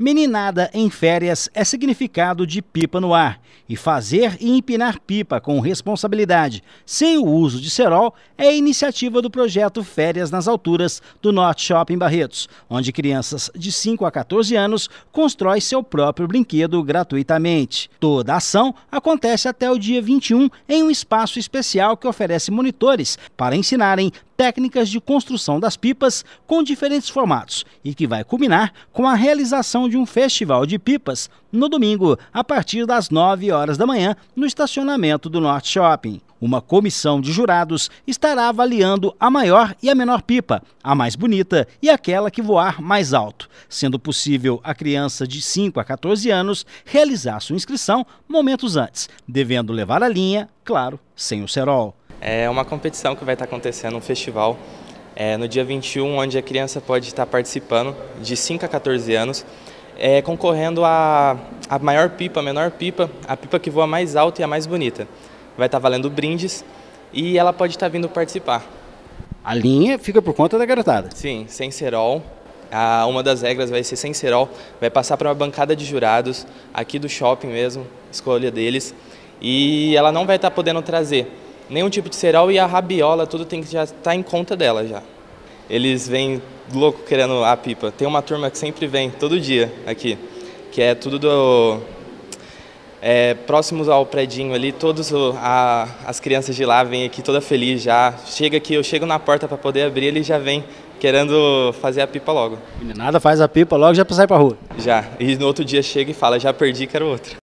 Meninada em férias é significado de pipa no ar. E fazer e empinar pipa com responsabilidade, sem o uso de cerol, é iniciativa do projeto Férias nas Alturas do Norte Shopping Barretos, onde crianças de 5 a 14 anos constroem seu próprio brinquedo gratuitamente. Toda a ação acontece até o dia 21 em um espaço especial que oferece monitores para ensinarem técnicas de construção das pipas com diferentes formatos e que vai culminar com a realização de um festival de pipas no domingo, a partir das 9 horas da manhã, no estacionamento do Norte Shopping. Uma comissão de jurados estará avaliando a maior e a menor pipa, a mais bonita e aquela que voar mais alto, sendo possível a criança de 5 a 14 anos realizar sua inscrição momentos antes, devendo levar a linha, claro, sem o cerol. É uma competição que vai estar acontecendo, um festival, é, no dia 21, onde a criança pode estar participando, de 5 a 14 anos, é, concorrendo a, a maior pipa, a menor pipa, a pipa que voa mais alta e a mais bonita. Vai estar valendo brindes e ela pode estar vindo participar. A linha fica por conta da garotada? Sim, sem cerol. A, uma das regras vai ser sem cerol, vai passar para uma bancada de jurados, aqui do shopping mesmo, escolha deles. E ela não vai estar podendo trazer nenhum tipo de cereal e a rabiola, tudo tem que já estar tá em conta dela já. Eles vêm louco querendo a pipa. Tem uma turma que sempre vem, todo dia aqui, que é tudo do... É, próximos ao predinho ali, todas as crianças de lá vêm aqui toda feliz já. Chega aqui, eu chego na porta para poder abrir, ele já vem querendo fazer a pipa logo. Nada faz a pipa logo já ir para rua. Já. E no outro dia chega e fala, já perdi, quero outra.